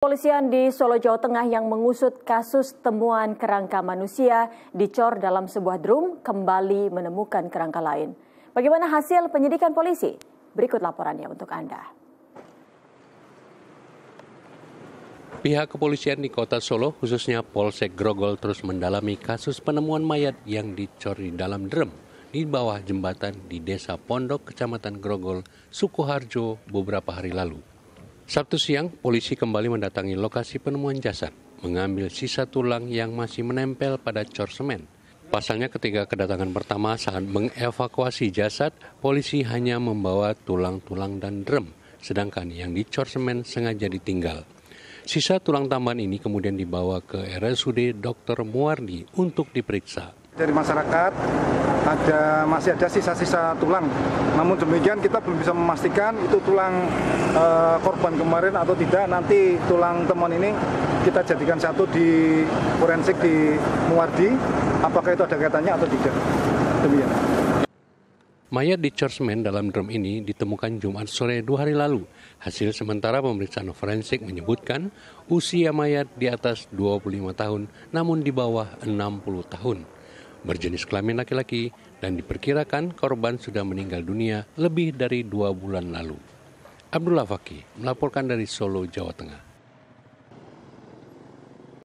Polisian di Solo, Jawa Tengah yang mengusut kasus temuan kerangka manusia dicor dalam sebuah drum kembali menemukan kerangka lain. Bagaimana hasil penyidikan polisi? Berikut laporannya untuk Anda. Pihak kepolisian di kota Solo, khususnya Polsek Grogol terus mendalami kasus penemuan mayat yang dicor di dalam drum di bawah jembatan di Desa Pondok, Kecamatan Grogol, Sukoharjo beberapa hari lalu. Sabtu siang, polisi kembali mendatangi lokasi penemuan jasad, mengambil sisa tulang yang masih menempel pada cor semen. Pasalnya ketika kedatangan pertama saat mengevakuasi jasad, polisi hanya membawa tulang-tulang dan drum, sedangkan yang dicor semen sengaja ditinggal. Sisa tulang tambahan ini kemudian dibawa ke RSUD Dr. Muardi untuk diperiksa. Dari masyarakat ada masih ada sisa-sisa tulang. Namun demikian kita belum bisa memastikan itu tulang e, korban kemarin atau tidak. Nanti tulang teman ini kita jadikan satu di forensik di Muwardi. Apakah itu ada kaitannya atau tidak? Demikian. Mayat di Churchman dalam drum ini ditemukan Jumat sore dua hari lalu. Hasil sementara pemeriksaan forensik menyebutkan usia mayat di atas 25 tahun namun di bawah 60 tahun berjenis kelamin laki-laki dan diperkirakan korban sudah meninggal dunia lebih dari dua bulan lalu. Abdullah Fakih melaporkan dari Solo, Jawa Tengah.